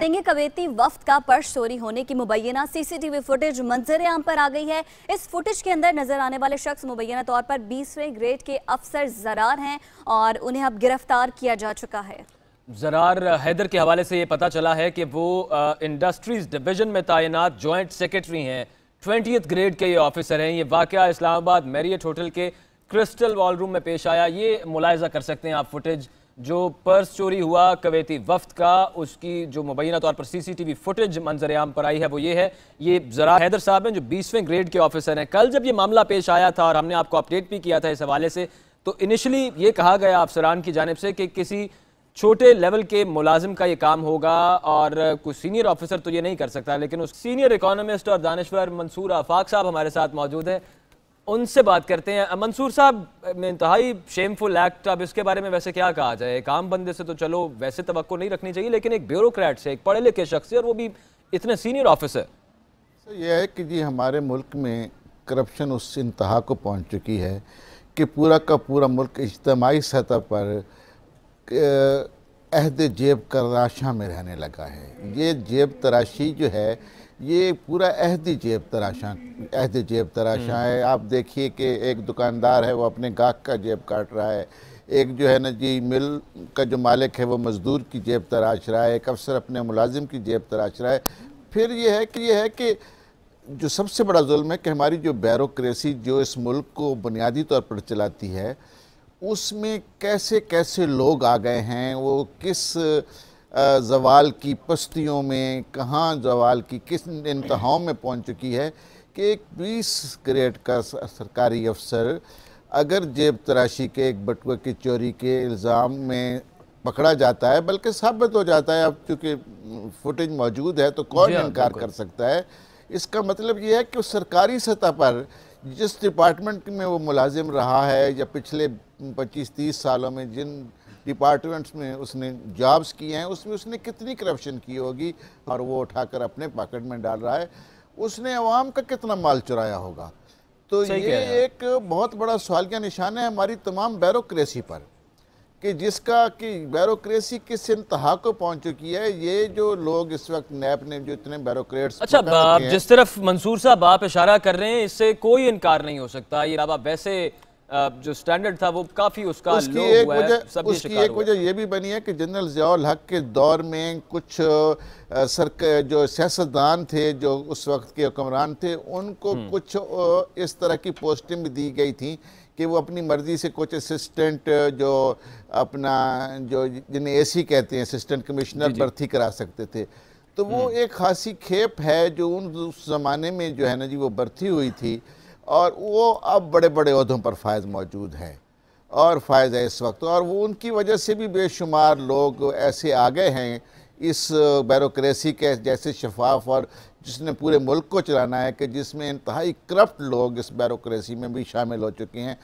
تنگے قویتی وفد کا پرش چوری ہونے کی مبینہ سی سی ٹی وی فوٹیج منظر عام پر آ گئی ہے اس فوٹیج کے اندر نظر آنے والے شخص مبینہ طور پر بیسویں گریڈ کے افسر زرار ہیں اور انہیں اب گرفتار کیا جا چکا ہے زرار حیدر کے حوالے سے یہ پتا چلا ہے کہ وہ انڈسٹریز ڈیویجن میں تائنات جوائنٹ سیکیٹری ہیں ٹوینٹیت گریڈ کے یہ آفیسر ہیں یہ واقعہ اسلام آباد میریٹ ہوتل کے کرسٹل وال روم میں پیش آیا یہ ملاحظہ کر سکتے ہیں آپ فوٹیج جو پرس چوری ہوا قویتی وفد کا اس کی جو مبینہ طور پر سی سی ٹی وی فوٹیج منظر عام پر آئی ہے وہ یہ ہے یہ ذرا حیدر صاحب ہیں جو بیسویں گریڈ کے آفیسر ہیں کل جب یہ معاملہ پیش آیا تھا اور ہم نے آپ کو اپڈیٹ بھی کیا تھا اس حوالے سے تو انیشلی یہ کہا گیا افسران کی جانب سے کہ کسی چھوٹے لیول کے ملازم کا یہ کام ہوگا اور کوئی سینئر آفیسر تو یہ نہیں کر سکتا لیکن اس سینئر اکانومسٹ اور دانشور منصور آفاق صاحب ہمارے ساتھ موجود ہیں ان سے بات کرتے ہیں منصور صاحب انتہائی شیم فل ایکٹ اب اس کے بارے میں ویسے کیا کہا جائے ایک عام بندے سے تو چلو ویسے توقع نہیں رکھنی چاہیے لیکن ایک بیوروکریٹ سے ایک پڑھے لکھے شخص ہے اور وہ بھی اتنے سینئر آفیسر سر یہ ہے کہ جی ہمارے ملک میں کرپشن اس انتہا کو پہنچ چکی ہے کہ پورا کا پورا ملک اجتماعی سطح پر عہد جیب کراشاں میں رہنے لگا ہے یہ جیب تراشی جو ہے یہ پورا عہدی جیب تراشاں عہد جیب تراشاں ہے آپ دیکھیے کہ ایک دکاندار ہے وہ اپنے گاہک کا جیب کاٹ رہا ہے ایک جو ہے نا جی مل کا جو مالک ہے وہ مزدور کی جیب تراش رہا ہے ایک افسر اپنے ملازم کی جیب تراش رہا ہے پھر یہ ہے کہ یہ ہے کہ جو سب سے بڑا ظلم ہے کہ ہماری جو بیوروکریسی جو اس ملک کو بنیادی طور پر چلاتی ہے اس میں کیسے کیسے لوگ آ گئے ہیں وہ کس زوال کی پستیوں میں کہاں زوال کی کس انتہاؤں میں پہنچ چکی ہے کہ ایک بیس کریٹ کا سرکاری افسر اگر جیب تراشی کے ایک بٹوے کی چوری کے الزام میں پکڑا جاتا ہے بلکہ ثابت ہو جاتا ہے اب چونکہ فوٹیج موجود ہے تو کون جی ہاں، انکار کر سکتا ہے اس کا مطلب یہ ہے کہ سرکاری سطح پر جس ڈپارٹمنٹ میں وہ ملازم رہا ہے یا پچھلے پچیس تیس سالوں میں جن ڈپارٹمنٹس میں اس اس اس نے نے جابز کی کی ہیں میں کتنی کرپشن ہوگی اور وہ اٹھا کر اپنے پاکٹ میں ڈال رہا ہے اس نے عوام کا کتنا مال چرایا ہوگا تو یہ ایک بہت بڑا سوال کیا نشان ہے ہماری تمام بیروکریسی پر کہ جس کا کہ بیروکریسی کس انتہا کو پہنچ چکی ہے یہ جو لوگ اس وقت نیب نے جو اتنے بیروکریٹس اچھا جس طرف منصور صاحب آپ اشارہ کر رہے ہیں اس سے کوئی انکار نہیں ہو سکتا یہ رابع ویسے جو سٹینڈرڈ تھا وہ کافی اس کا ایک وجہ اس کی ایک وجہ یہ بھی بنی ہے کہ جنرل ضیاء الحق کے دور میں کچھ سر جو سیاستدان تھے جو اس وقت کے حکمران تھے ان کو کچھ اس طرح کی پوسٹنگ دی گئی تھیں کہ وہ اپنی مرضی سے کچھ اسسٹنٹ جو اپنا جو جنہیں اے سی کہتے ہیں اسسٹنٹ کمشنر برتھی کرا سکتے تھے تو وہ ایک خاصی کھیپ ہے جو ان زمانے میں جو ہے نا جی وہ برتھی ہوئی تھی اور وہ اب بڑے بڑے عہدوں پر فائز موجود ہیں اور فائز ہے اس وقت اور وہ ان کی وجہ سے بھی بے شمار لوگ ایسے آگئے ہیں اس بیروکریسی کے جیسے شفاف اور جس نے پورے ملک کو چلانا ہے کہ جس میں انتہائی کرپٹ لوگ اس بیروکریسی میں بھی شامل ہو چکے ہیں